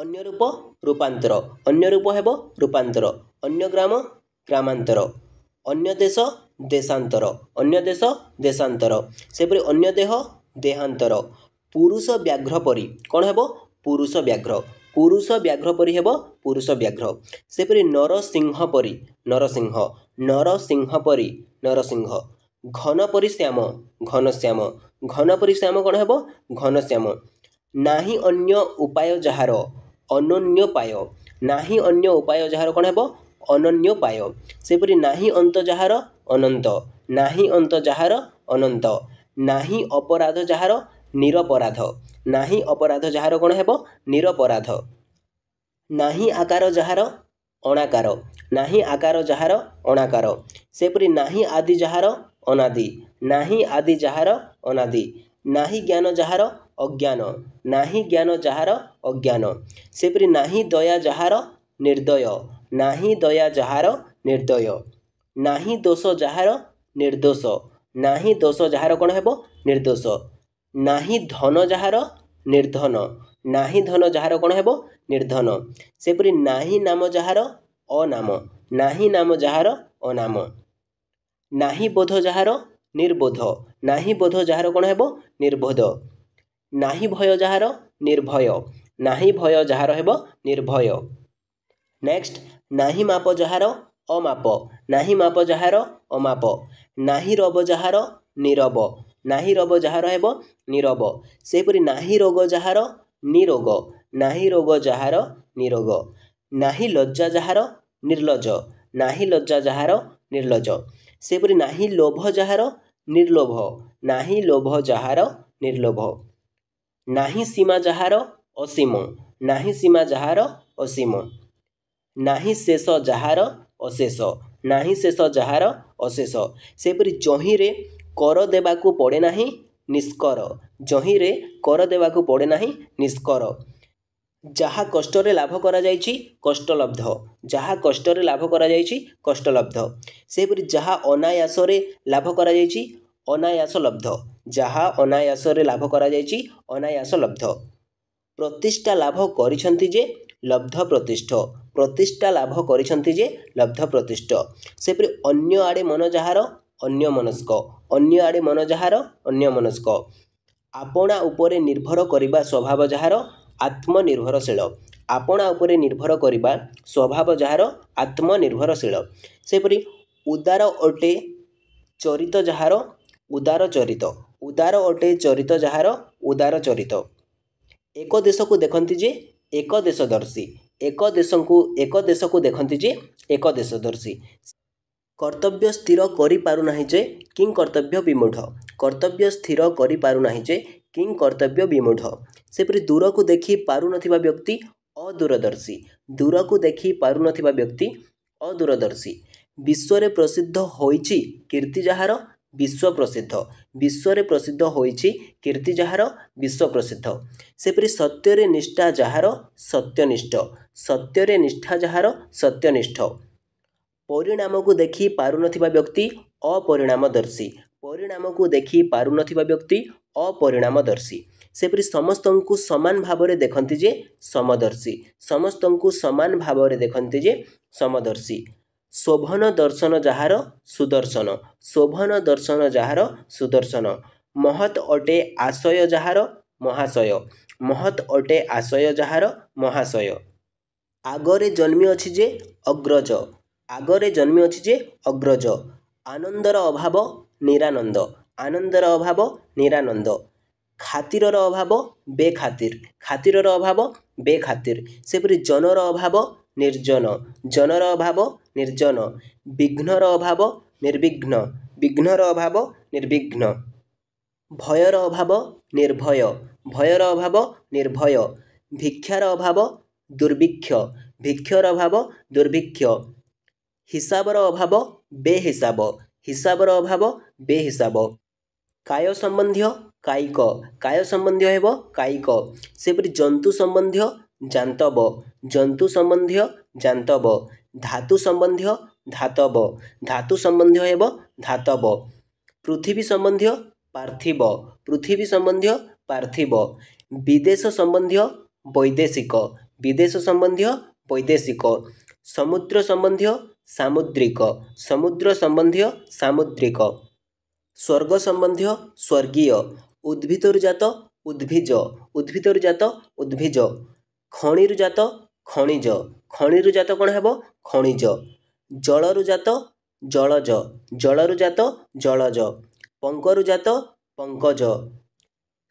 ଅନ୍ୟ ରୂପ ରୂପାନ୍ତର ଅନ୍ୟ ରୂପ ହେବ ରୂପାନ୍ତର ଅନ୍ୟ ଗ୍ରାମ ଗ୍ରାମାନ୍ତର ଅନ୍ୟ ଦେଶ ଦେଶାନ୍ତର ଅନ୍ୟ ଦେଶ ଦେଶାନ୍ତର ସେପରି ଅନ୍ୟ ଦେହ ଦେହାନ୍ତର ପୁରୁଷ ବ୍ୟାଘ୍ର ପରି କ'ଣ ହେବ ପୁରୁଷ ବ୍ୟାଘ୍ର ପୁରୁଷ ବ୍ୟାଘ୍ର ପରି ହେବ ପୁରୁଷ ବ୍ୟାଘ୍ର ସେପରି ନରସିଂହ ପରି ନରସିଂହ ନରସିଂହ ପରି ନରସିଂହ ଘନ ପରି ଶ୍ୟାମ ଘନଶ୍ୟାମ ଘନ ପରି ଶ୍ୟାମ କ'ଣ ହେବ ଘନଶ୍ୟାମ ନାହିଁ ଅନ୍ୟ ଉପାୟ ଯାହାର ଅନନ୍ୟ ପାୟ ନାହିଁ ଅନ୍ୟ ଉପାୟ ଯାହାର କ'ଣ ହେବ ଅନନ୍ୟ ପାୟ ସେପରି ନାହିଁ ଅନ୍ତ ଯାହାର ଅନନ୍ତ ନାହିଁ ଅନ୍ତ ଯାହାର ଅନନ୍ତ ନାହିଁ ଅପରାଧ ଯାହାର ନିରପରାଧ ନାହିଁ ଅପରାଧ ଯାହାର କ'ଣ ହେବ ନିରପରାଧ ନାହିଁ ଆକାର ଯାହାର ଅଣାକାର ନାହିଁ ଆକାର ଯାହାର ଅଣାକାର ସେପରି ନାହିଁ ଆଦି ଯାହାର ଅନାଦି ନାହିଁ ଆଦି ଯାହାର ଅନାଦି ନାହିଁ ଜ୍ଞାନ ଯାହାର ଅଜ୍ଞାନ ନାହିଁ ଜ୍ଞାନ ଯାହାର ଅଜ୍ଞାନ ସେପରି ନାହିଁ ଦୟା ଯାହାର ନିର୍ଦ୍ଦୟ ନାହିଁ ଦୟା ଯାହାର ନିର୍ଦ୍ଦୟ ନାହିଁ ଦୋଷ ଯାହାର ନିର୍ଦ୍ଦୋଷ ନାହିଁ ଦୋଷ ଯାହାର କ'ଣ ହେବ ନିର୍ଦ୍ଦୋଷ ନାହିଁ ଧନ ଯାହାର ନିର୍ଦ୍ଧନ ନାହିଁ ଧନ ଯାହାର କ'ଣ ହେବ ନିର୍ଦ୍ଧନ ସେପରି ନାହିଁ ନାମ ଯାହାର ଅନାମ ନାହିଁ ନାମ ଯାହାର ଅନାମ ନାହିଁ ବୋଧ ଯାହାର ନିର୍ବୋଧ ନାହିଁ ବୋଧ ଯାହାର କ'ଣ ହେବ ନିର୍ବୋଧ ନାହିଁ ଭୟ ଯାହାର ନିର୍ଭୟ ନାହିଁ ଭୟ ଯାହାର ହେବ ନିର୍ଭୟ ନେକ୍ସଟ ନାହିଁ ମାପ ଯାହାର ଅମାପ ନାହିଁ ମାପ ଯାହାର ଅମାପ ନାହିଁ ରବ ଯାହାର ନିରବ ନାହିଁ ରବ ଯାହାର ହେବ ନିରବ ସେହିପରି ନାହିଁ ରୋଗ ଯାହାର ନିରୋଗ ନାହିଁ ରୋଗ ଯାହାର ନିରୋଗ ନାହିଁ ଲଜ୍ଜା ଯାହାର ନିର୍ଲଜ ନାହିଁ ଲଜ୍ଜା ଯାହାର ନିର୍ଲଜ ସେହିପରି ନାହିଁ ଲୋଭ ଯାହାର ନିର୍ଲୋଭ ନାହିଁ ଲୋଭ ଯାହାର ନିର୍ଲୋଭ ନାହିଁ ସୀମା ଯାହାର ଅସୀମ ନାହିଁ ସୀମା ଯାହାର ଅସୀମ ନାହିଁ ଶେଷ ଯାହାର ଅଶେଷ ନାହିଁ ଶେଷ ଯାହାର ଅଶେଷ ସେହିପରି ଜହିଁରେ କର ଦେବାକୁ ପଡ଼େ ନାହିଁ ନିଷ୍କର ଜହିଁରେ କର ଦେବାକୁ ପଡ଼େ ନାହିଁ ନିଷ୍କର ଯାହା କଷ୍ଟରେ ଲାଭ କରାଯାଇଛି କଷ୍ଟଲବ୍ଧ ଯାହା କଷ୍ଟରେ ଲାଭ କରାଯାଇଛି କଷ୍ଟଲବ୍ଧ ସେହିପରି ଯାହା ଅନାୟାସରେ ଲାଭ କରାଯାଇଛି ଅନାୟାସ ଲବ୍ଧ ଯାହା ଅନାୟାସରେ ଲାଭ କରାଯାଇଛି ଅନାୟାସ ଲବ୍ଧ ପ୍ରତିଷ୍ଠା ଲାଭ କରିଛନ୍ତି ଯେ ଲବ୍ଧ ପ୍ରତିଷ୍ଠ ପ୍ରତିଷ୍ଠା ଲାଭ କରିଛନ୍ତି ଯେ ଲବ୍ଧ ପ୍ରତିଷ୍ଠ ସେପରି ଅନ୍ୟ ଆଡ଼େ ମନ ଯାହାର ଅନ୍ୟ ମନସ୍କ ଅନ୍ୟ ଆଡ଼େ ମନ ଯାହାର ଅନ୍ୟ ମନସ୍କ ଆପଣା ଉପରେ ନିର୍ଭର କରିବା ସ୍ୱଭାବ ଯାହାର ଆତ୍ମନିର୍ଭରଶୀଳ ଆପଣା ଉପରେ ନିର୍ଭର କରିବା ସ୍ୱଭାବ ଯାହାର ଆତ୍ମନିର୍ଭରଶୀଳ ସେହିପରି ଉଦାର ଅଟେ ଚରିତ ଯାହାର ଉଦାର ଚରିତ ଉଦାର ଅଟେ ଚରିତ ଯାହାର ଉଦାର ଚରିତ ଏକ ଦେଶକୁ ଦେଖନ୍ତି ଯେ ଏକ ଦେଶଦର୍ଶୀ ଏକ ଦେଶଙ୍କୁ ଏକ ଦେଶକୁ ଦେଖନ୍ତି ଯେ ଏକ ଦେଶଦର୍ଶୀ କର୍ତ୍ତବ୍ୟ ସ୍ଥିର କରିପାରୁନାହିଁ ଯେ କିଂ କର୍ତ୍ତବ୍ୟ ବିମୁଢ଼ କର୍ତ୍ତବ୍ୟ ସ୍ଥିର କରିପାରୁନାହିଁ ଯେ କିଂ କର୍ତ୍ତବ୍ୟ ବିମୁଢ଼ ସେପରି ଦୂରକୁ ଦେଖି ପାରୁନଥିବା ବ୍ୟକ୍ତି ଅଦୂରଦର୍ଶୀ ଦୂରକୁ ଦେଖି ପାରୁନଥିବା ବ୍ୟକ୍ତି ଅଦୂରଦର୍ଶୀ ବିଶ୍ୱରେ ପ୍ରସିଦ୍ଧ ହୋଇଛି କୀର୍ତ୍ତି ଯାହାର ବିଶ୍ୱପ୍ରସିଦ୍ଧ ବିଶ୍ୱରେ ପ୍ରସିଦ୍ଧ ହୋଇଛି କୀର୍ତ୍ତି ଯାହାର ବିଶ୍ୱପ୍ରସିଦ୍ଧ ସେପରି ସତ୍ୟରେ ନିଷ୍ଠା ଯାହାର ସତ୍ୟନିଷ୍ଠ ସତ୍ୟରେ ନିଷ୍ଠା ଯାହାର ସତ୍ୟନିଷ୍ଠ ପରିଣାମକୁ ଦେଖି ପାରୁନଥିବା ବ୍ୟକ୍ତି ଅପରିଣାମଦର୍ଶୀ ପରିଣାମକୁ ଦେଖି ପାରୁନଥିବା ବ୍ୟକ୍ତି ଅପରିଣାମଦର୍ଶୀ ସେପରି ସମସ୍ତଙ୍କୁ ସମାନ ଭାବରେ ଦେଖନ୍ତି ଯେ ସମଦର୍ଶୀ ସମସ୍ତଙ୍କୁ ସମାନ ଭାବରେ ଦେଖନ୍ତି ଯେ ସମଦର୍ଶୀ ଶୋଭନ ଦର୍ଶନ ଯାହାର ସୁଦର୍ଶନ ଶୋଭନ ଦର୍ଶନ ଯାହାର ସୁଦର୍ଶନ ମହତ୍ ଅଟେ ଆଶୟ ଯାହାର ମହାଶୟ ମହତ୍ ଅଟେ ଆଶୟ ଯାହାର ମହାଶୟ ଆଗରେ ଜନ୍ମି ଅଛି ଯେ ଅଗ୍ରଜ ଆଗରେ ଜନ୍ମି ଅଛି ଯେ ଅଗ୍ରଜ ଆନନ୍ଦର ଅଭାବ ନିରାନନ୍ଦ ଆନନ୍ଦର ଅଭାବ ନିରାନନ୍ଦ ଖାତିରର ଅଭାବ ବେଖାତିର ଖାତିରର ଅଭାବ ବେଖାତିର ସେପରି ଜନର ଅଭାବ ନିର୍ଜନ ଜନର ଅଭାବ ନିର୍ଜନ ବିଘ୍ନର ଅଭାବ ନିର୍ବିଘ୍ନ ବିଘ୍ନର ଅଭାବ ନିର୍ବିଘ୍ନ ଭୟର ଅଭାବ ନିର୍ଭୟ ଭୟର ଅଭାବ ନିର୍ଭୟ ଭିକ୍ଷାର ଅଭାବ ଦୁର୍ଭିକ୍ଷ ଭିକ୍ଷର ଅଭାବ ଦୁର୍ଭିକ୍ଷ ହିସାବର ଅଭାବ ବେ ହିସାବ ହିସାବର ଅଭାବ ବେ ହିସାବ କାୟ ସମ୍ବନ୍ଧୀୟ କାୟିକ କାୟ ସମ୍ବନ୍ଧୀୟ ହେବ କାୟିକ ସେହିପରି ଜନ୍ତୁ ସମ୍ବନ୍ଧୀୟ ଜାନ୍ତବ ଜନ୍ତୁ ସମ୍ବନ୍ଧୀୟ ଜାନ୍ତବ ଧାତୁ ସମ୍ବନ୍ଧୀୟ ଧାତବ ଧାତୁ ସମ୍ବନ୍ଧୀୟ ହେବ ଧାତବ ପୃଥିବୀ ସମ୍ବନ୍ଧୀୟ ପାର୍ଥିବ ପୃଥିବୀ ସମ୍ବନ୍ଧୀୟ ପାର୍ଥିବ ବିଦେଶ ସମ୍ବନ୍ଧୀୟ ବୈଦେଶିକ ବିଦେଶ ସମ୍ବନ୍ଧୀୟ ବୈଦେଶିକ ସମୁଦ୍ର ସମ୍ବନ୍ଧୀୟ ସାମୁଦ୍ରିକ ସମୁଦ୍ର ସମ୍ବନ୍ଧୀୟ ସାମୁଦ୍ରିକ ସ୍ୱର୍ଗ ସମ୍ବନ୍ଧୀୟ ସ୍ୱର୍ଗୀୟ ଉଦ୍ଭିଦରୁ ଜାତ ଉଦ୍ଭିଜ ଉଦ୍ଭିଦରୁ ଜାତ ଉଦ୍ଭିଜ ଖଣିରୁ ଜାତ ଖଣିଜ ଖଣିରୁ ଜାତ କ'ଣ ହେବ ଖଣିଜ ଜଳରୁ ଜାତ ଜଳଜ ଜଳରୁ ଜାତ ଜଳଜ ପଙ୍କରୁ ଜାତ ପଙ୍କଜ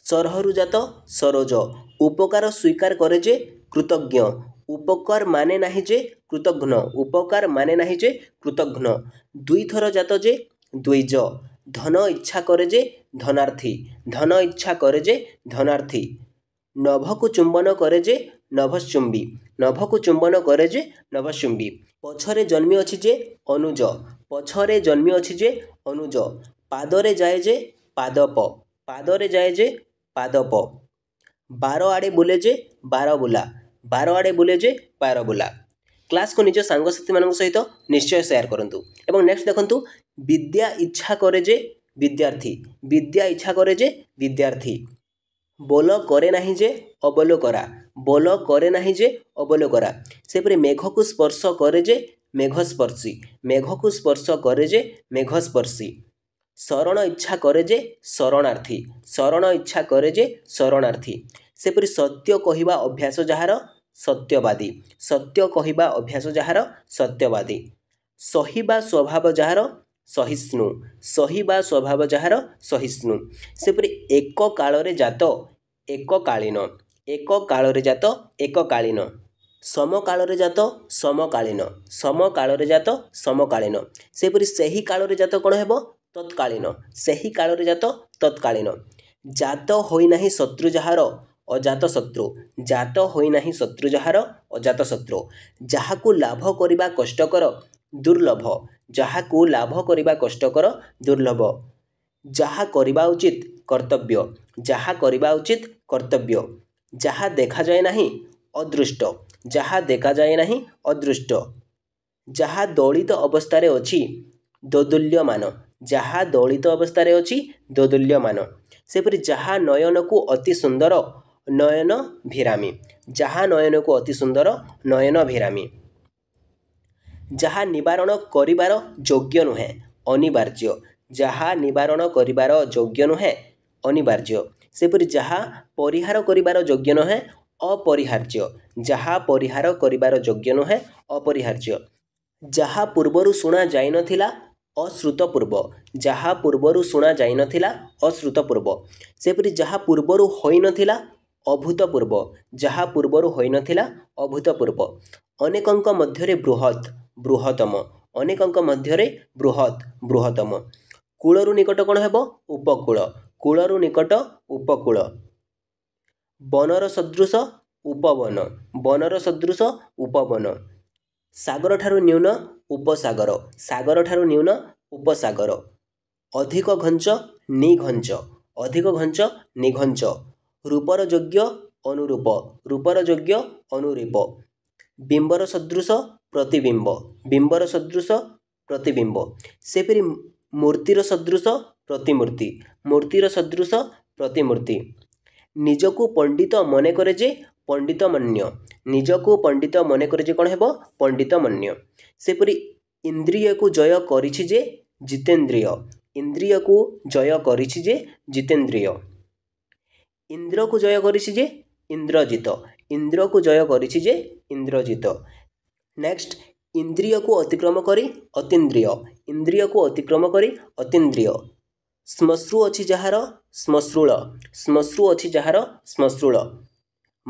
ସରହରୁ ଜାତ ସରୋଜ ଉପକାର ସ୍ୱୀକାର କରେ ଯେ କୃତଜ୍ଞ ଉପକାର ମାନେ ନାହିଁ ଯେ କୃତଘ୍ନ ଉପକାର ମାନେ ନାହିଁ ଯେ କୃତଘ୍ନ ଦୁଇଥର ଜାତ ଯେ ଦ୍ୱିଜ ଧନ ଇଚ୍ଛା କରେ ଯେ ଧନାର୍ଥୀ ଧନ ଇଚ୍ଛା କରେ ଯେ ଧନାର୍ଥୀ ନଭକୁ ଚୁମ୍ବନ କରେ ଯେ ନଭଶ୍ଚୁମ୍ବୀ ନଭକୁ ଚୁମ୍ବନ କରେ ଯେ ନଭଶ୍ଚୁମ୍ବୀ ପଛରେ ଜନ୍ମି ଅଛି ଯେ ଅନୁଜ ପଛରେ ଜନ୍ମି ଅଛି ଯେ ଅନୁଜ ପାଦରେ ଯାଏ ଯେ ପାଦପ ପାଦରେ ଯାଏ ଯେ ପାଦପ ବାର ଆଡ଼େ ବୁଲେ ଯେ ବାରବୁଲା ବାର ଆଡ଼େ ବୁଲେ ଯେ ବାରବୁଲା କ୍ଲାସ୍କୁ ନିଜ ସାଙ୍ଗସାଥିମାନଙ୍କ ସହିତ ନିଶ୍ଚୟ ସେୟାର କରନ୍ତୁ ଏବଂ ନେକ୍ସଟ ଦେଖନ୍ତୁ ବିଦ୍ୟା ଇଚ୍ଛା କରେ ଯେ ବିଦ୍ୟାର୍ଥୀ ବିଦ୍ୟା ଇଚ୍ଛା କରେ ଯେ ବିଦ୍ୟାର୍ଥୀ ବୋଲ କରେ ନାହିଁ ଯେ ଅବୋଲ କରା ବୋଲ କରେ ନାହିଁ ଯେ ଅବୋଲ କରା ସେପରି ମେଘକୁ ସ୍ପର୍ଶ କରେ ଯେ ମେଘସ୍ପର୍ଶୀ ମେଘକୁ ସ୍ପର୍ଶ କରେ ଯେ ମେଘସ୍ପର୍ଶୀ ଶରଣ ଇଚ୍ଛା କରେ ଯେ ଶରଣାର୍ଥୀ ଶରଣ ଇଚ୍ଛା କରେ ଯେ ଶରଣାର୍ଥୀ ସେପରି ସତ୍ୟ କହିବା ଅଭ୍ୟାସ ଯାହାର ସତ୍ୟବାଦୀ ସତ୍ୟ କହିବା ଅଭ୍ୟାସ ଯାହାର ସତ୍ୟବାଦୀ ସହିବା ସ୍ୱଭାବ ଯାହାର ସହିଷ୍ଣୁ ସହିବା ସ୍ୱଭାବ ଯାହାର ସହିଷ୍ଣୁ ସେପରି ଏକ କାଳରେ ଜାତ ଏକକାଳୀନ ଏକ କାଳରେ ଜାତ ଏକକାଳୀନ ସମକାଳରେ ଜାତ ସମକାଳୀନ ସମକାଳରେ ଜାତ ସମକାଳୀନ ସେହିପରି ସେହି କାଳରେ ଜାତ କ'ଣ ହେବ ତତ୍କାଳୀନ ସେହି କାଳରେ ଜାତ ତତ୍କାଳୀନ ଜାତ ହୋଇନାହିଁ ଶତ୍ରୁ ଯାହାର ଅଜାତ ଶତ୍ରୁ ଜାତ ହୋଇନାହିଁ ଶତ୍ରୁ ଯାହାର ଅଜାତ ଶତ୍ରୁ ଯାହାକୁ ଲାଭ କରିବା କଷ୍ଟକର ଦୁର୍ଲଭ ଯାହାକୁ ଲାଭ କରିବା କଷ୍ଟକର ଦୁର୍ଲଭ ଯାହା କରିବା ଉଚିତ କର୍ତ୍ତବ୍ୟ ଯାହା କରିବା ଉଚିତ କର୍ତ୍ତବ୍ୟ ଯାହା ଦେଖାଯାଏ ନାହିଁ ଅଦୃଷ୍ଟ ଯାହା ଦେଖାଯାଏ ନାହିଁ ଅଦୃଷ୍ଟ ଯାହା ଦଳିତ ଅବସ୍ଥାରେ ଅଛି ଦୌଦୁଲ୍ୟମାନ ଯାହା ଦଳିତ ଅବସ୍ଥାରେ ଅଛି ଦୌଦୁଲ୍ୟମାନ ସେପରି ଯାହା ନୟନକୁ ଅତି ସୁନ୍ଦର ନୟନ ଭିରାମୀ ଯାହା ନୟନକୁ ଅତି ସୁନ୍ଦର ନୟନ ଭିରାମୀ ଯାହା ନିବାରଣ କରିବାର ଯୋଗ୍ୟ ନୁହେଁ ଅନିବାର୍ଯ୍ୟ ଯାହା ନିବାରଣ କରିବାର ଯୋଗ୍ୟ ନୁହେଁ ଅନିବାର୍ଯ୍ୟ ସେହିପରି ଯାହା ପରିହାର କରିବାର ଯୋଗ୍ୟ ନୁହେଁ ଅପରିହାର୍ଯ୍ୟ ଯାହା ପରିହାର କରିବାର ଯୋଗ୍ୟ ନୁହେଁ ଅପରିହାର୍ଯ୍ୟ ଯାହା ପୂର୍ବରୁ ଶୁଣା ଯାଇନଥିଲା ଅଶ୍ରୁତପୂର୍ବ ଯାହା ପୂର୍ବରୁ ଶୁଣା ଯାଇନଥିଲା ଅଶ୍ରୁତପୂର୍ବ ସେହିପରି ଯାହା ପୂର୍ବରୁ ହୋଇନଥିଲା ଅଭୂତପୂର୍ବ ଯାହା ପୂର୍ବରୁ ହୋଇନଥିଲା ଅଭୂତପୂର୍ବ ଅନେକଙ୍କ ମଧ୍ୟରେ ବୃହତ୍ ବୃହତ୍ତମ ଅନେକଙ୍କ ମଧ୍ୟରେ ବୃହତ୍ ବୃହତ୍ତମ କୂଳରୁ ନିକଟ କ'ଣ ହେବ ଉପକୂଳ କୂଳରୁ ନିକଟ ଉପକୂଳ ବନର ସଦୃଶ ଉପବନ ବନର ସଦୃଶ ଉପବନ ସାଗରଠାରୁ ନ୍ୟୁନ ଉପସାଗର ସାଗରଠାରୁ ନ୍ୟୁନ ଉପସାଗର ଅଧିକ ଘଞ୍ଚ ନିଘଞ୍ଚ ଅଧିକ ଘଞ୍ଚ ନିଘଞ୍ଚ ରୂପର ଯୋଗ୍ୟ ଅନୁରୂପ ରୂପର ଯୋଗ୍ୟ ଅନୁରୂପ ବିମ୍ବର ସଦୃଶ ପ୍ରତିବିମ୍ବ ବିମ୍ବର ସଦୃଶ ପ୍ରତିବିମ୍ବ ସେହିପରି ମୂର୍ତ୍ତିର ସଦୃଶ ପ୍ରତିମୂର୍ତ୍ତି ମୂର୍ତ୍ତିର ସଦୃଶ ପ୍ରତିମୂର୍ତ୍ତି ନିଜକୁ ପଣ୍ଡିତ ମନେ କରେ ଯେ ପଣ୍ଡିତ ମନ୍ୟ ନିଜକୁ ପଣ୍ଡିତ ମନେ କରେ ଯେ କ'ଣ ହେବ ପଣ୍ଡିତ ମନ୍ୟ ସେପରି ଇନ୍ଦ୍ରିୟକୁ ଜୟ କରିଛି ଯେ ଜିତେନ୍ଦ୍ରିୟ ଇନ୍ଦ୍ରିୟକୁ ଜୟ କରିଛି ଯେ ଜିତେନ୍ଦ୍ରିୟ ଇନ୍ଦ୍ରକୁ ଜୟ କରିଛି ଯେ ଇନ୍ଦ୍ରଜିତ ଇନ୍ଦ୍ରକୁ ଜୟ କରିଛି ଯେ ଇନ୍ଦ୍ରଜିତ ନେକ୍ସଟ ଇନ୍ଦ୍ରିୟକୁ ଅତିକ୍ରମ କରି ଅତିନ୍ଦ୍ରିୟ ଇନ୍ଦ୍ରିୟକୁ ଅତିକ୍ରମ କରି ଅତିନ୍ଦ୍ରିୟ ଶ୍ମଶ୍ରୁ ଅଛି ଯାହାର ଶ୍ମଶ୍ରୁଳ ଶ୍ମଶ୍ରୁ ଅଛି ଯାହାର ଶ୍ମଶ୍ରୁଳ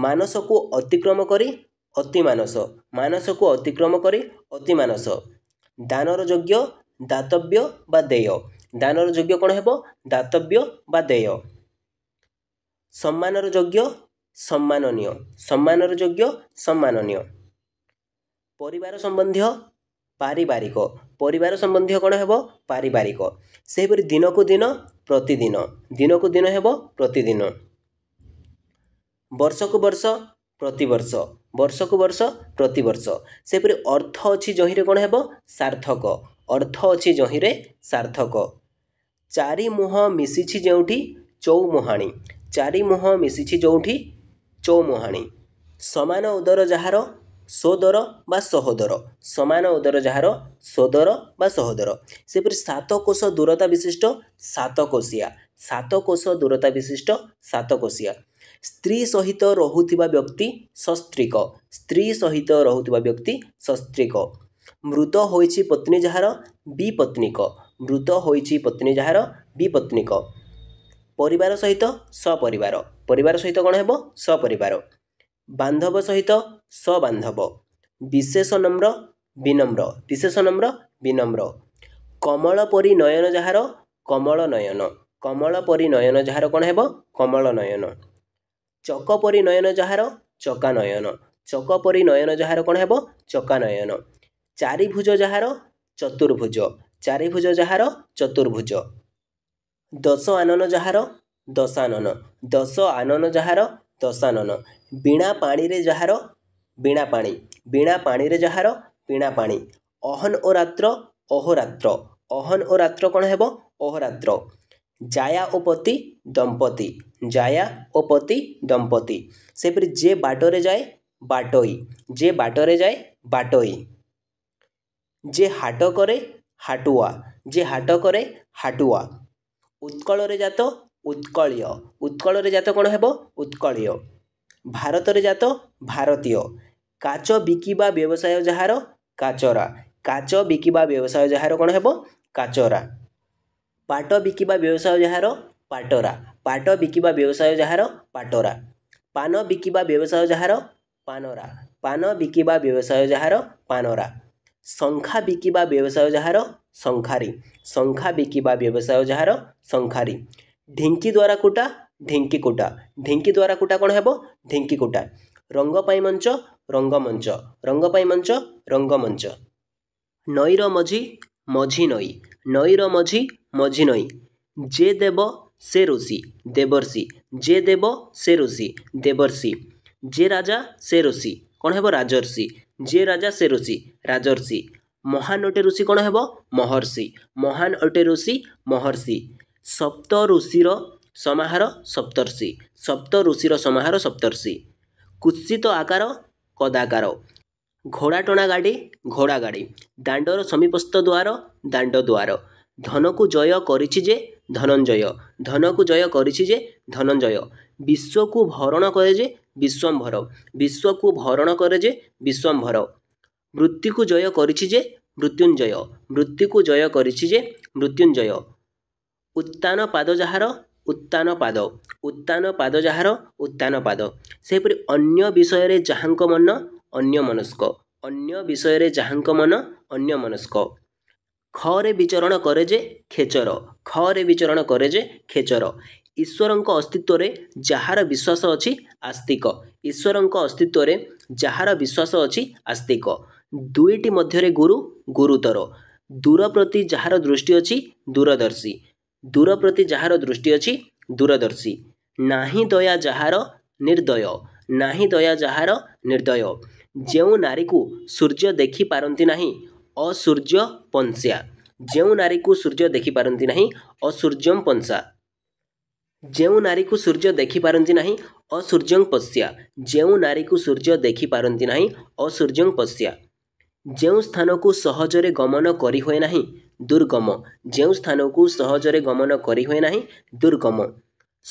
ମାନସକୁ ଅତିକ୍ରମ କରି ଅତିମାନସ ମାନସକୁ ଅତିକ୍ରମ କରି ଅତିମାନସ ଦାନର ଯୋଗ୍ୟ ଦାତବ୍ୟ ବା ଦେୟ ଦାନର ଯୋଗ୍ୟ କ'ଣ ହେବ ଦାତବ୍ୟ ବା ଦେୟ ସମ୍ମାନର ଯୋଗ୍ୟ ସମ୍ମାନନୀୟ ସମ୍ମାନର ଯୋଗ୍ୟ ସମ୍ମାନନୀୟ ପରିବାର ସମ୍ବନ୍ଧୀୟ ପାରିବାରିକ ପରିବାର ସମ୍ବନ୍ଧୀୟ କ'ଣ ହେବ ପାରିବାରିକ ସେହିପରି ଦିନକୁ ଦିନ ପ୍ରତିଦିନ ଦିନକୁ ଦିନ ହେବ ପ୍ରତିଦିନ ବର୍ଷକୁ ବର୍ଷ ପ୍ରତିବର୍ଷ ବର୍ଷକୁ ବର୍ଷ ପ୍ରତିବର୍ଷ ସେହିପରି ଅର୍ଥ ଅଛି ଜହିଁରେ କ'ଣ ହେବ ସାର୍ଥକ ଅର୍ଥ ଅଛି ଜହିଁରେ ସାର୍ଥକ ଚାରି ମୁହଁ ମିଶିଛି ଯେଉଁଠି ଚଉମୁହାଣି ଚାରି ମୁହଁ ମିଶିଛି ଯେଉଁଠି ଚଉମୁହାଣି ସମାନ ଉଦର ଯାହାର ସୋଦର ବା ସହୋଦର ସମାନ ଉଦର ଯାହାର ସୋଦର ବା ସହୋଦର ସେପରି ସାତକୋଷ ଦୂରତା ବିଶିଷ୍ଟ ସାତକୋଷିଆ ସାତକୋଷ ଦୂରତା ବିଶିଷ୍ଟ ସାତକୋଷିଆ ସ୍ତ୍ରୀ ସହିତ ରହୁଥିବା ବ୍ୟକ୍ତି ସସ୍ତ୍ରିକ ସ୍ତ୍ରୀ ସହିତ ରହୁଥିବା ବ୍ୟକ୍ତି ସସ୍ତ୍ରିକ ମୃତ ହୋଇଛି ପତ୍ନୀ ଯାହାର ବି ପତ୍ନୀକ ମୃତ ହୋଇଛି ପତ୍ନୀ ଯାହାର ବି ପତ୍ନୀକ ପରିବାର ସହିତ ସପରିବାର ପରିବାର ସହିତ କ'ଣ ହେବ ସପରିବାର ବାନ୍ଧବ ସହିତ ସବାନ୍ଧବ ବିଶେଷ ନମ୍ର ବିନମ୍ର ବିଶେଷ ନମ୍ର ବିନମ୍ର କମଳ ପରି ନୟନ ଯାହାର କମଳ ନୟନ କମଳ ପରି ନୟନ ଯାହାର କ'ଣ ହେବ କମଳ ନୟନ ଚକ ପରି ନୟନ ଯାହାର ଚକା ନୟନ ଚକ ପରି ନୟନ ଯାହାର କ'ଣ ହେବ ଚକା ନୟନ ଚାରିଭୁଜ ଯାହାର ଚତୁର୍ଭୁଜ ଚାରିଭୁଜ ଯାହାର ଚତୁର୍ଭୁଜ ଦଶ ଆନନ ଯାହାର ଦଶାନନ ଦଶ ଆନନ ଯାହାର ଦଶାନନ ବିଣା ପାଣିରେ ଯାହାର ବୀଣା ପାଣି ବୀଣା ପାଣିରେ ଯାହାର ପିଣା ପାଣି ଅହନ ଓ ରାତ୍ର ଅହୋରାତ୍ର ଅହନ ଓ ରାତ୍ର କ'ଣ ହେବ ଅହୋରାତ୍ର ଜାୟା ଓ ପତି ଦମ୍ପତି ଜାୟା ଓ ପତି ଦମ୍ପତି ସେପରି ଯେ ବାଟରେ ଯାଏ ବାଟୋଇ যে বাটরে যায় বাটই যে হাট করে হাটুয়া যে হাট করে হাটুয়া উৎকଳରେ ଜାତ ଉତ୍କଳୀୟ ଉତ୍କଳରେ ଜାତ କ'ଣ ହେବ ଉତ୍କଳୀୟ ଭାରତରେ ଜାତ ଭାରତୀୟ କାଚ ବିକିବା ବ୍ୟବସାୟ ଯାହାର କାଚରା କାଚ ବିକିବା ବ୍ୟବସାୟ ଯାହାର କ'ଣ ହେବ କାଚରା ପାଟ ବିକିବା ବ୍ୟବସାୟ ଯାହାର ପାଟରା ପାଟ ବିକିବା ବ୍ୟବସାୟ ଯାହାର ପାଟରା ପାନ ବିକିବା ବ୍ୟବସାୟ ଯାହାର ପାନରା ପାନ ବିକିବା ବ୍ୟବସାୟ ଯାହାର ପାନରା ଶଙ୍ଖା ବିକିବା ବ୍ୟବସାୟ ଯାହାର ଶଙ୍ଖାରୀ ଶଙ୍ଖା ବିକିବା ବ୍ୟବସାୟ ଯାହାର ଶଙ୍ଖାରୀ ଢିଙ୍କି ଦ୍ୱାରା କୁଟା ଢିଙ୍କି କୁଟା ଢିଙ୍କି ଦ୍ୱାରା କୁଟା କ'ଣ ହେବ ଢିଙ୍କି କୁଟା ରଙ୍ଗ ପାଇଁ ମଞ୍ଚ ରଙ୍ଗମଞ୍ଚ ପାଇଁ ମଞ୍ଚ ରଙ୍ଗମଞ୍ଚ ନଈର ମଝି ମଝି ନଈ ନଈର ମଝି ମଝି ନଈ ଯେ ଦେବ ସେ ଋଷି ଦେବର୍ଷି ଯେ ଦେବ ସେ ଋଷି ଦେବର୍ଷି ଯେ ରାଜା ସେ ଋଷି କ'ଣ ହେବ ରାଜର୍ଷି ଯେ ରାଜା ସେ ଋଷି ରାଜର୍ଷି ମହାନ ଅଟେ ଋଷି କ'ଣ ହେବ ମହର୍ଷି ମହାନ ଅଟେ ଋଷି ମହର୍ଷି ସପ୍ତ ଋଷିର ସମାହାର ସପ୍ତର୍ଷି ସପ୍ତ ଋଷିର ସମାହାର ସପ୍ତର୍ଷି କୁତ୍ସିତ ଆକାର କଦାକାର ଘୋଡ଼ାଟଣା ଗାଡ଼ି ଘୋଡ଼ା ଗାଡ଼ି ଦାଣ୍ଡର ସମୀପସ୍ଥ ଦ୍ୱାର ଦାଣ୍ଡ ଦ୍ୱାର ଧନକୁ ଜୟ କରିଛି ଯେ ଧନଞ୍ଜୟ ଧନକୁ ଜୟ କରିଛି ଯେ ଧନଞ୍ଜୟ ବିଶ୍ୱକୁ ଭରଣ କରେ ଯେ ବିଶ୍ୱମ୍ଭର ବିଶ୍ୱକୁ ଭରଣ କରେ ଯେ ବିଶ୍ୱମ୍ଭର ମୃତ୍ୟୁକୁ ଜୟ କରିଛି ଯେ ମୃତ୍ୟୁଞ୍ଜୟ ମୃତ୍ୟୁକୁ ଜୟ କରିଛି ଯେ ମୃତ୍ୟୁଞ୍ଜୟ ଉତ୍ତାନ ପାଦ ଯାହାର ଉତ୍ତାନ ପାଦ ଉତ୍ତାନ ପାଦ ଯାହାର ଉତ୍ତାନ ପାଦ ସେହିପରି ଅନ୍ୟ ବିଷୟରେ ଯାହାଙ୍କ ମନ ଅନ୍ୟ ମନସ୍କ ଅନ୍ୟ ବିଷୟରେ ଯାହାଙ୍କ ମନ ଅନ୍ୟ ମନସ୍କ ଖରେ ବିଚରଣ କରେ ଯେ ଖେଚର ଖରେ ବିଚରଣ କରେ ଯେ ଖେଚର ଈଶ୍ୱରଙ୍କ ଅସ୍ତିତ୍ୱରେ ଯାହାର ବିଶ୍ୱାସ ଅଛି ଆସ୍ତିକ ଈଶ୍ୱରଙ୍କ ଅସ୍ତିତ୍ୱରେ ଯାହାର ବିଶ୍ୱାସ ଅଛି ଆସ୍ତିକ ଦୁଇଟି ମଧ୍ୟରେ ଗୁରୁ ଗୁରୁତର ଦୂର ପ୍ରତି ଯାହାର ଦୃଷ୍ଟି ଅଛି ଦୂରଦର୍ଶୀ ଦୂର ପ୍ରତି ଯାହାର ଦୃଷ୍ଟି ଅଛି ଦୂରଦର୍ଶୀ ନାହିଁ ଦୟା ଯାହାର ନିର୍ଦ୍ଦୟ ନାହିଁ ଦୟା ଯାହାର ନିର୍ଦ୍ଦୟ ଯେଉଁ ନାରୀକୁ ସୂର୍ଯ୍ୟ ଦେଖିପାରନ୍ତି ନାହିଁ ଅସୂର୍ଯ୍ୟ ପଂସିଆ ଯେଉଁ ନାରୀକୁ ସୂର୍ଯ୍ୟ ଦେଖିପାରନ୍ତି ନାହିଁ ଅସୂର୍ଯ୍ୟଂ ପଂସା ଯେଉଁ ନାରୀକୁ ସୂର୍ଯ୍ୟ ଦେଖିପାରନ୍ତି ନାହିଁ ଅସୂର୍ଯ୍ୟଂ ପଶ୍ୟା ଯେଉଁ ନାରୀକୁ ସୂର୍ଯ୍ୟ ଦେଖିପାରନ୍ତି ନାହିଁ ଅସୂର୍ଯ୍ୟଂ ପଶ୍ୟା ଯେଉଁ ସ୍ଥାନକୁ ସହଜରେ ଗମନ କରିହୁଏ ନାହିଁ ଦୁର୍ଗମ ଯେଉଁ ସ୍ଥାନକୁ ସହଜରେ ଗମନ କରିହୁଏ ନାହିଁ ଦୁର୍ଗମ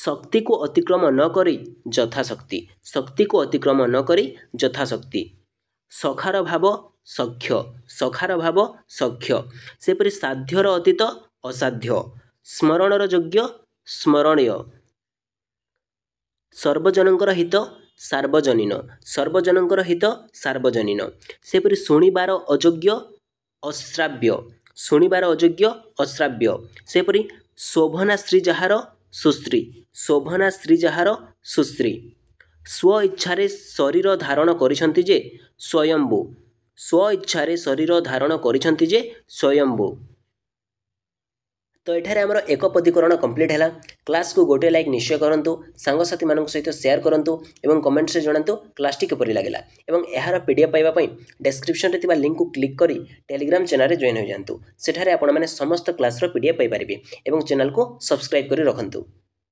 ଶକ୍ତିକୁ ଅତିକ୍ରମ ନ କରି ଯଥାଶକ୍ତି ଶକ୍ତିକୁ ଅତିକ୍ରମ ନ କରି ଯଥାଶକ୍ତି ସଖାର ଭାବ ସଖ୍ୟ ସଖାର ଭାବ ସଖ୍ୟ ସେପରି ସାଧ୍ୟର ଅତୀତ ଅସାଧ୍ୟ ସ୍ମରଣର ଯୋଗ୍ୟ ସ୍ମରଣୀୟ ସର୍ବଜନଙ୍କର ହିତ ସାର୍ବଜନୀନ ସର୍ବଜନଙ୍କର ହିତ ସାର୍ବଜନୀନ ସେପରି ଶୁଣିବାର ଅଯୋଗ୍ୟ ଅଶ୍ରାବ୍ୟ ଶୁଣିବାର ଅଯୋଗ୍ୟ ଅଶ୍ରାବ୍ୟ ସେହିପରି ଶୋଭନା ଶ୍ରୀ ଯାହାର ସୁଶ୍ରୀ ଶୋଭନା ଶ୍ରୀ ଯାହାର ସୁଶ୍ରୀ ସ୍ୱ ଇଚ୍ଛାରେ ଶରୀର ଧାରଣ କରିଛନ୍ତି ଯେ ସ୍ୱୟମ୍ଭୁ ସ୍ୱ ଇଚ୍ଛାରେ ଶରୀର ଧାରଣ କରିଛନ୍ତି ଯେ ସ୍ୱୟମ୍ଭୁ তো ଏଠାରେ ଆମର ଏକ ପଦୀକରଣ କମ୍ପ୍ଲିଟ୍ ହେଲା କ୍ଲାସ୍କୁ ଗୋଟିଏ ଲାଇକ୍ ନିଶ୍ଚୟ କରନ୍ତୁ ସାଙ୍ଗସାଥୀମାନଙ୍କ ସହିତ ସେୟାର କରନ୍ତୁ ଏବଂ କମେଣ୍ଟସରେ ଜଣାନ୍ତୁ କ୍ଲାସ୍ଟି କିପରି ଲାଗିଲା ଏବଂ ଏହାର ପି ଡି ଏଫ୍ ପାଇବା ପାଇଁ ଡେସ୍କ୍ରିପ୍ସନ୍ରେ ଥିବା ଲିଙ୍କ୍କୁ କ୍ଲିକ୍ କରି ଟେଲିଗ୍ରାମ ଚ୍ୟାନେଲରେ ଜଏନ୍ ହୋଇଯାଆନ୍ତୁ ସେଠାରେ ଆପଣମାନେ ସମସ୍ତ କ୍ଲାସ୍ର ପି ଡି ଏଫ୍ ପାଇପାରିବେ ଏବଂ ଚ୍ୟାନେଲକୁ ସବସ୍କ୍ରାଇବ୍ କରି ରଖନ୍ତୁ